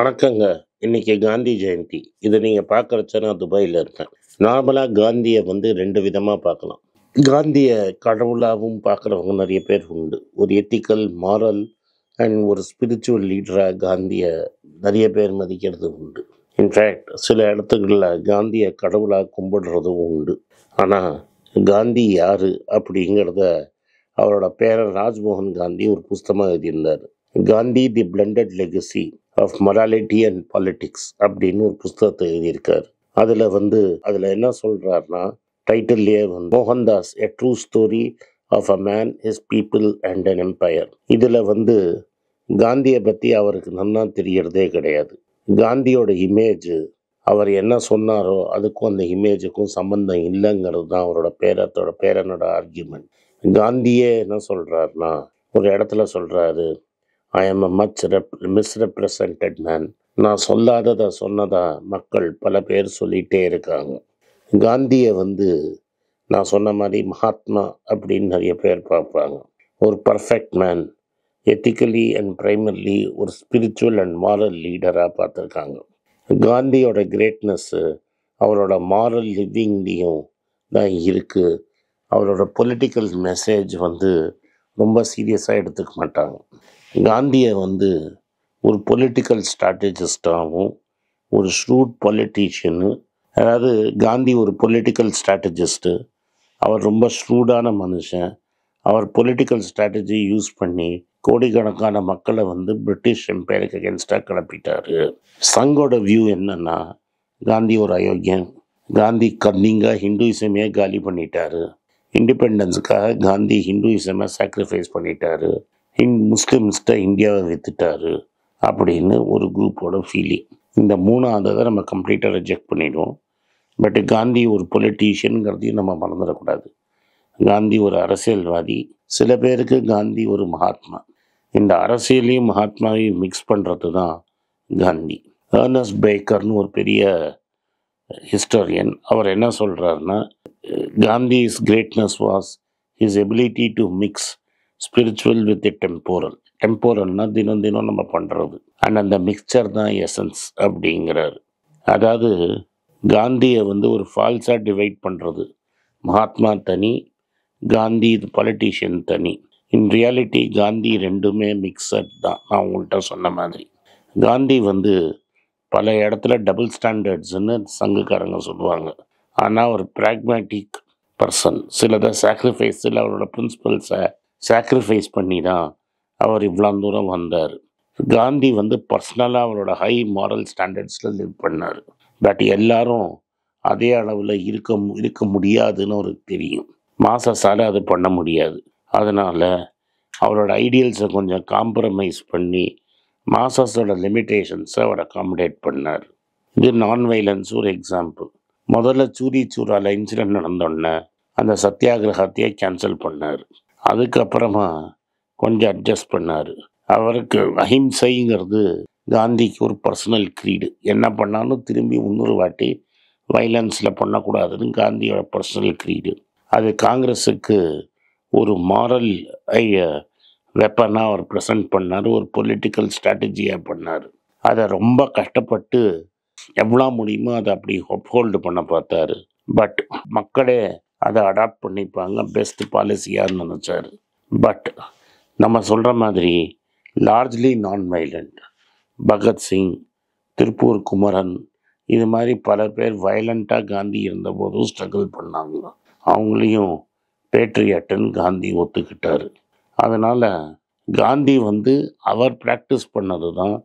வணக்கங்க இன்னைக்கு காந்தி ஜெயந்தி இது நீங்கள் பார்க்குறச்ச நான் துபாயில் இருக்கேன் நார்மலாக காந்தியை வந்து ரெண்டு விதமாக பார்க்கலாம் காந்தியை கடவுளாகவும் பார்க்குறவங்க நிறைய பேர் உண்டு ஒரு எத்திக்கல் மாரல் அண்ட் ஒரு ஸ்பிரிச்சுவல் லீடராக காந்தியை நிறைய பேர் மதிக்கிறது உண்டு இன்ஃபேக்ட் சில இடத்துகளில் காந்தியை கடவுளாக கும்பிடுறதும் உண்டு ஆனால் காந்தி யார் அப்படிங்கிறத அவரோட பேரர் ராஜ்மோகன் காந்தி ஒரு புஸ்தமாக எழுதியிருந்தார் Gandhi the blunted legacy of morality and politics அப்படின்னு ஒரு புஸ்தகத்தை எழுதியிருக்கார் அதில் வந்து அதில் என்ன சொல்கிறாருன்னா டைட்டில்லே வந்து Mohandas a true story of a man his people and an empire இதில் வந்து காந்தியை பற்றி அவருக்கு நன்னா தெரியறதே கிடையாது காந்தியோட இமேஜ் அவர் என்ன சொன்னாரோ அதுக்கும் அந்த இமேஜுக்கும் சம்மந்தம் இல்லைங்கிறது தான் அவரோட பேரத்தோட பேரனோட ஆர்கியூமெண்ட் காந்தியே என்ன சொல்கிறாருன்னா ஒரு இடத்துல சொல்கிறாரு I am a much rep misrepresented man நான் சொல்லாததை சொன்னதா மக்கள் பல பேர் சொல்லிகிட்டே இருக்காங்க காந்தியை வந்து நான் சொன்ன மாதிரி மகாத்மா அப்படின்னு நிறைய பேர் பார்ப்பாங்க ஒரு perfect man ethically and primarily ஒரு ஸ்பிரிச்சுவல் அண்ட் மாரல் லீடராக பார்த்துருக்காங்க காந்தியோட கிரேட்னஸ்ஸு அவரோட மாரல் லிவிங்லேயும் தான் இருக்குது அவரோட பொலிட்டிக்கல் மெசேஜ் வந்து ரொம்ப சீரியஸாக எடுத்துக்க மாட்டாங்க காந்தியை வந்து ஒரு பொலிட்டிக்கல் ஸ்ட்ராட்டஜிஸ்டாகவும் ஒரு ஷ்ரூட் பொலிட்டீஷியனு அதாவது காந்தி ஒரு பொலிட்டிக்கல் ஸ்ட்ராட்டஜிஸ்ட்டு அவர் ரொம்ப ஷ்ரூடான மனுஷன் அவர் பொலிட்டிக்கல் ஸ்ட்ராட்டஜி யூஸ் பண்ணி கோடிக்கணக்கான மக்களை வந்து பிரிட்டிஷ் எம்பையருக்கு அகேன்ஸ்டாக கிளப்பிட்டார் சங்கோட வியூ என்னென்னா காந்தி ஒரு அயோக்கியன் காந்தி கன்னிங்காக ஹிந்துயிசமே காலி பண்ணிட்டார் இண்டிபெண்டன்ஸுக்காக காந்தி ஹிந்துயிசமை சாக்ரிஃபைஸ் பண்ணிட்டாரு இன் முஸ்லீம்ஸ்கிட்ட இந்தியாவை வித்துட்டாரு அப்படின்னு ஒரு குரூப்போட ஃபீலிங் இந்த மூணாவது தான் நம்ம கம்ப்ளீட்டாக ரிஜெக்ட் பண்ணிவிடுவோம் பட் காந்தி ஒரு பொலிட்டீஷியனுங்கிறதையும் நம்ம மறந்துடக்கூடாது காந்தி ஒரு அரசியல்வாதி சில பேருக்கு காந்தி ஒரு மகாத்மா இந்த அரசியலையும் மகாத்மாவையும் மிக்ஸ் பண்ணுறது தான் காந்தி ஏர்னஸ் பேக்கர்னு ஒரு பெரிய ஹிஸ்டோரியன் அவர் என்ன சொல்கிறாருன்னா his greatness was his ability to mix spiritual with temporal டெம்போரல்னால் தினம் தினம் நம்ம பண்ணுறது அண்ட் அந்த மிக்சர் தான் எசன்ஸ் அப்படிங்கிறார் அதாவது காந்தியை வந்து ஒரு ஃபால்ஸாக டிவைட் பண்ணுறது மகாத்மா தனி காந்தி இது பொலிட்டீஷியன் தனி இன் ரியாலிட்டி காந்தி ரெண்டுமே மிக்சட் தான் நான் உங்கள்கிட்ட சொன்ன மாதிரி காந்தி வந்து பல இடத்துல டபுள் ஸ்டாண்டர்ட்ஸுன்னு சங்கக்காரங்க சொல்லுவாங்க ஆனால் ஒரு ப்ராக்மேட்டிக் பர்சன் சிலதை சாக்ரிஃபைஸ் இல்லை அவரோட ப்ரின்ஸிபல்ஸை சாக்ரிஃபைஸ் பண்ணி தான் அவர் இவ்வளோ தூரம் வந்தார் காந்தி வந்து பர்சனலாக அவரோட ஹை மாரல் ஸ்டாண்டர்ட்ஸில் லிவ் பண்ணார் பட் எல்லாரும் அதே அளவில் இருக்க இருக்க முடியாதுன்னு அவருக்கு தெரியும் மாசால் அது பண்ண முடியாது அதனால் அவரோட ஐடியல்ஸை கொஞ்சம் காம்ப்ரமைஸ் பண்ணி மாசஸோட லிமிட்டேஷன்ஸை அவர் அகாமடேட் பண்ணார் இது நான் வைலன்ஸ் ஒரு எக்ஸாம்பிள் முதல்ல சூரி சூறால இன்சிடென்ட் நடந்தோடனே அந்த சத்தியாகிரகத்தையே கேன்சல் பண்ணார் அதுக்கப்புறமா கொஞ்சம் அட்ஜஸ்ட் பண்ணார் அவருக்கு அஹிம்சைங்கிறது காந்திக்கு ஒரு பர்சனல் க்ரீடு என்ன பண்ணாலும் திரும்பி இன்னொரு வாட்டி வைலன்ஸில் பண்ணக்கூடாதுன்னு காந்தியோட பர்சனல் க்ரீடு அது காங்கிரஸுக்கு ஒரு மாரல் வெப்பனாக அவர் ப்ரெசன்ட் பண்ணார் ஒரு பொலிட்டிக்கல் ஸ்ட்ராட்டஜியாக பண்ணார் அதை ரொம்ப கஷ்டப்பட்டு எவ்வளோ முடியுமோ அதை அப்படி ஹோல்டு பண்ண பார்த்தாரு பட் மக்களே அதை அடாப்ட் பண்ணிப்பாங்க பெஸ்ட் பாலிசியான்னு நினச்சார் பட் நம்ம சொல்கிற மாதிரி லார்ஜ்லி நான் வைலண்ட் பகத்சிங் திருப்பூர் குமரன் இது மாதிரி பல பேர் வயலண்ட்டாக காந்தி இருந்தபோதும் ஸ்ட்ரகிள் பண்ணாங்க அவங்களையும் பேட்ரியட்டன் காந்தி ஒத்துக்கிட்டார் அதனால் காந்தி வந்து அவர் ப்ராக்டிஸ் பண்ணது தான்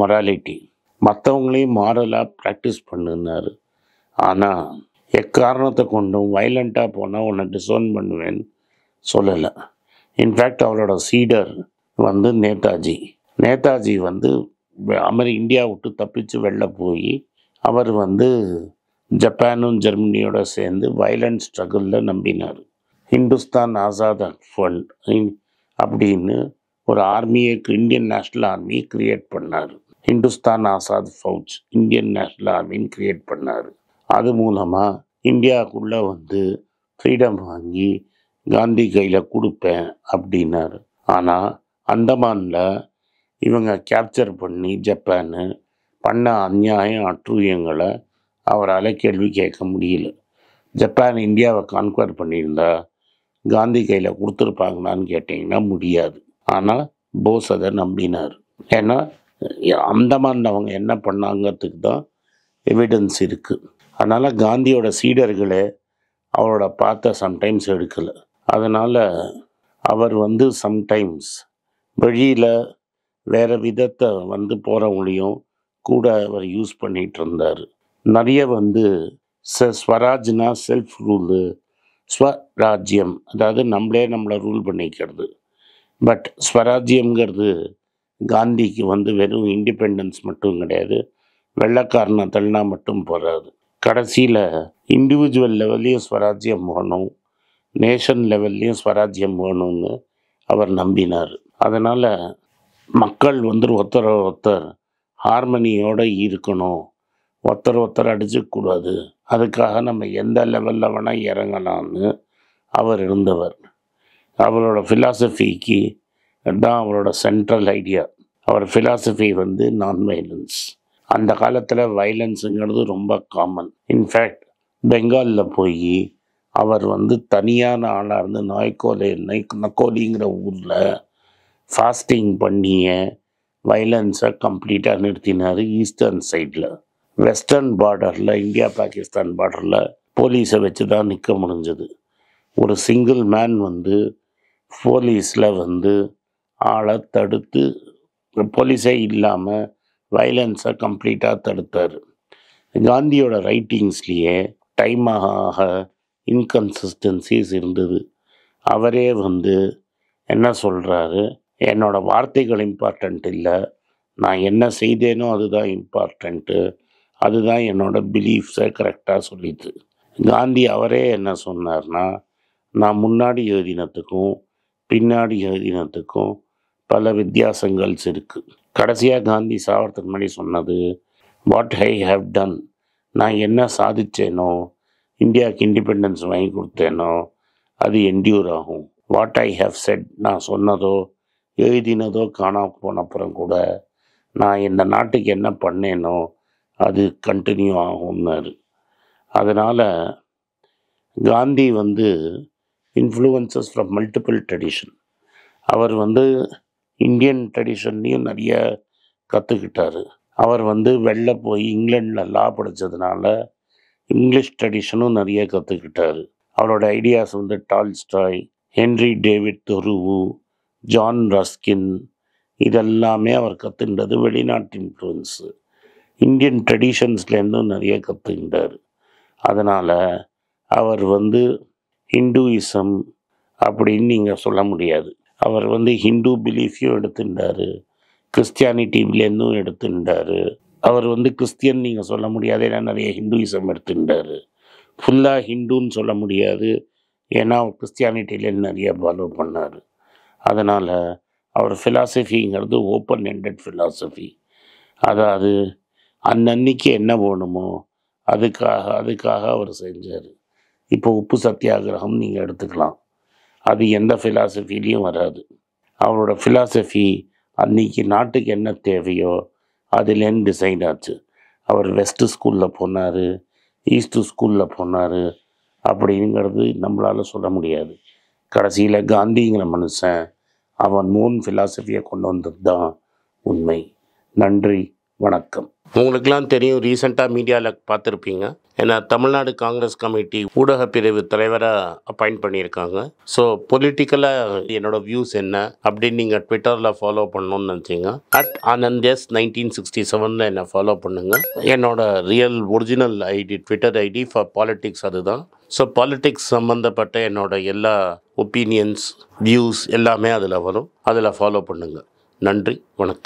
மொராலிட்டி மற்றவங்களையும் மாரலாக ப்ராக்டிஸ் பண்ணுனார் ஆனால் எக்காரணத்தை கொண்டும் வைலண்ட்டாக போனால் உன்னை டிசோன் பண்ணுவேன்னு சொல்லலை இன்ஃபேக்ட் அவரோட சீடர் வந்து நேதாஜி நேதாஜி வந்து அமெரி இந்தியா விட்டு தப்பிச்சு வெளில போய் அவர் வந்து ஜப்பானும் ஜெர்மனியோட சேர்ந்து வைலண்ட் ஸ்ட்ரகிளில் நம்பினார் ஹிந்துஸ்தான் ஆசாத் ஃபண்ட் அப்படின்னு ஒரு ஆர்மியை இந்தியன் நேஷ்னல் ஆர்மியை கிரியேட் பண்ணார் ஹிந்துஸ்தான் ஆசாத் ஃபவுஜ் இந்தியன் நேஷ்னல் ஆர்மின்னு கிரியேட் பண்ணார் அது மூலமாக இந்தியாவுக்குள்ளே வந்து ஃப்ரீடம் வாங்கி காந்தி கையில் கொடுப்பேன் அப்படின்னார் ஆனால் அந்தமானில் இவங்க கேப்சர் பண்ணி ஜப்பானு பண்ண அந்நியாயம் அற்றுயங்களை அவரால் கேள்வி கேட்க முடியல ஜப்பான் இந்தியாவை கான்குவர் பண்ணியிருந்தா காந்தி கையில் கொடுத்துருப்பாங்களான்னு கேட்டிங்கன்னா முடியாது ஆனால் போஸ் அதை நம்பினார் ஏன்னா அந்தமான் அவங்க என்ன பண்ணாங்கிறதுக்கு தான் எவிடன்ஸ் இருக்குது அதனால் காந்தியோட சீடர்களே அவரோட பார்த்த சம்டைம்ஸ் எடுக்கலை அதனால் அவர் வந்து சம்டைம்ஸ் வழியில் வேறு விதத்தை வந்து போகிறவங்களையும் கூட அவர் யூஸ் பண்ணிகிட்டு இருந்தார் நிறைய வந்து ச ஸ்வராஜ்னா செல்ஃப் ரூலு ஸ்வராஜ்யம் அதாவது நம்மளே நம்மளை ரூல் பண்ணிக்கிறது பட் ஸ்வராஜ்யங்கிறது காந்திக்கு வந்து வெறும் இண்டிபெண்டன்ஸ் மட்டும் கிடையாது வெள்ளக்காரனை தள்ளினா மட்டும் போகாது கடைசியில் இண்டிவிஜுவல் லெவல்லையும் ஸ்வராஜ்யம் வேணும் நேஷன் லெவல்லையும் ஸ்வராஜ்யம் வேணும்னு அவர் நம்பினார் அதனால் மக்கள் வந்து ஒருத்தர் ஒருத்தர் ஹார்மனியோடு இருக்கணும் ஒருத்தர் ஒருத்தர் அடிச்சுக்கூடாது அதுக்காக நம்ம எந்த லெவலில் வேணால் இறங்கலாம்னு அவர் இருந்தவர் அவரோட ஃபிலாசபிக்கு தான் அவரோட சென்ட்ரல் ஐடியா அவர் ஃபிலாசபி வந்து நான் வைலன்ஸ் அந்த காலத்தில் வைலன்ஸுங்கிறது ரொம்ப காமன் இன்ஃபேக்ட் பெங்காலில் போய் அவர் வந்து தனியான ஆளாக இருந்து நாய்கோலை நை நக்கோலிங்கிற ஊரில் ஃபாஸ்டிங் பண்ணிய வைலன்ஸை கம்ப்ளீட்டாக நிறுத்தினார் ஈஸ்டர்ன் சைடில் வெஸ்டர்ன் பார்டரில் இந்தியா பாகிஸ்தான் பார்டரில் போலீஸை வச்சு தான் நிற்க முடிஞ்சது ஒரு சிங்கிள் மேன் வந்து போலீஸில் வந்து ஆளை தடுத்து போலீஸே இல்லாமல் வயலன்ஸை கம்ப்ளீட்டாக தடுத்தார் காந்தியோட ரைட்டிங்ஸ்லேயே டைம் ஆக ஆக இன்கன்சிஸ்டன்சிஸ் இருந்தது அவரே வந்து என்ன சொல்கிறாரு என்னோடய வார்த்தைகள் இம்பார்ட்டண்ட் இல்லை நான் என்ன செய்தேனோ அதுதான் இம்பார்ட்டண்ட்டு அதுதான் என்னோடய பிலீஃப்ஸை கரெக்டாக சொல்லிது காந்தி அவரே என்ன சொன்னார்னா நான் முன்னாடி எழுதினத்துக்கும் பின்னாடி எழுதினத்துக்கும் பல வித்தியாசங்கள்ஸ் இருக்குது கடைசியாக காந்தி சாகிறதுக்கு முன்னாடி சொன்னது வாட் ஐ ஹவ் டன் நான் என்ன சாதித்தேனோ இந்தியாவுக்கு இண்டிபெண்டன்ஸ் வாங்கி கொடுத்தேனோ அது என்டியூர் ஆகும் வாட் ஐ ஹவ் செட் நான் சொன்னதோ எழுதினதோ காணாமல் அப்புறம் கூட நான் இந்த நாட்டுக்கு என்ன பண்ணேனோ அது கண்டினியூ ஆகும்னாரு அதனால் காந்தி வந்து இன்ஃப்ளூயன்சஸ் ஃப்ரம் மல்டிபிள் ட்ரெடிஷன் அவர் வந்து இந்தியன் ட்ரெடிஷன்லேயும் நிறைய கற்றுக்கிட்டார் அவர் வந்து வெளில போய் இங்கிலாண்டில் லா படித்ததுனால இங்கிலீஷ் ட்ரெடிஷனும் நிறைய கற்றுக்கிட்டார் அவரோட ஐடியாஸ் வந்து Tolstoy Henry David Thoreau John Ruskin இதெல்லாமே அவர் கற்றுக்கிட்டது வெளிநாட்டு இன்ஃப்ளூயன்ஸு இந்தியன் ட்ரெடிஷன்ஸ்லேருந்தும் நிறைய கற்றுக்கிட்டார் அதனால் அவர் வந்து ஹிந்துயிசம் அப்படின்னு நீங்கள் சொல்ல முடியாது அவர் வந்து ஹிந்து பிலீஃபையும் எடுத்துட்டார் கிறிஸ்டியானிட்டிலேருந்தும் இருந்தும் எடுத்துட்டார் அவர் வந்து கிறிஸ்டியன் நீங்கள் சொல்ல முடியாது ஏன்னா நிறைய ஹிந்துயிசம் எடுத்துட்டார் ஃபுல்லாக ஹிந்துன்னு சொல்ல முடியாது ஏன்னா அவர் கிறிஸ்டியானிட்டிலேருந்து நிறைய ஃபாலோ பண்ணார் அதனால் அவர் ஃபிலாசபிங்கிறது ஓப்பன் எண்டட் ஃபிலாசபி அதாவது அன்னன்னைக்கு என்ன போகணுமோ அதுக்காக அதுக்காக அவர் செஞ்சார் இப்போ உப்பு சத்தியாகிரகம் நீங்கள் எடுத்துக்கலாம் அது எந்த ஃபிலாசபிலையும் வராது அவரோட ஃபிலாசபி அன்னைக்கு நாட்டுக்கு என்ன தேவையோ அதுலேருந்து டிசைன் ஆச்சு அவர் வெஸ்ட்டு ஸ்கூலில் போனார் ஈஸ்ட்டு ஸ்கூலில் போனார் அப்படிங்கிறது நம்மளால் சொல்ல முடியாது கடைசியில் காந்திங்கிற மனுஷன் அவன் மூன் ஃபிலாசபியை கொண்டு வந்தது தான் உண்மை நன்றி வணக்கம் உங்களுக்கெல்லாம் தெரியும் ரீசெண்டாக மீடியாவில் பார்த்துருப்பீங்க ஏன்னா தமிழ்நாடு காங்கிரஸ் கமிட்டி ஊடக பிரிவு தலைவராக அப்பாயிண்ட் பண்ணியிருக்காங்க ஸோ பொலிட்டிக்கலாக என்னோட வியூஸ் என்ன அப்படின்னு நீங்கள் ட்விட்டரில் ஃபாலோ பண்ணணும்னு நினச்சிங்க at Anand S nineteen sixty செவனில் என்னை ஃபாலோ பண்ணுங்கள் என்னோட real original ID Twitter ID for politics அதுதான் ஸோ பாலிட்டிக்ஸ் சம்மந்தப்பட்ட என்னோட எல்லா ஒப்பீனியன்ஸ் வியூஸ் எல்லாமே அதில் வரும் அதில் ஃபாலோ பண்ணுங்கள் நன்றி வணக்கம்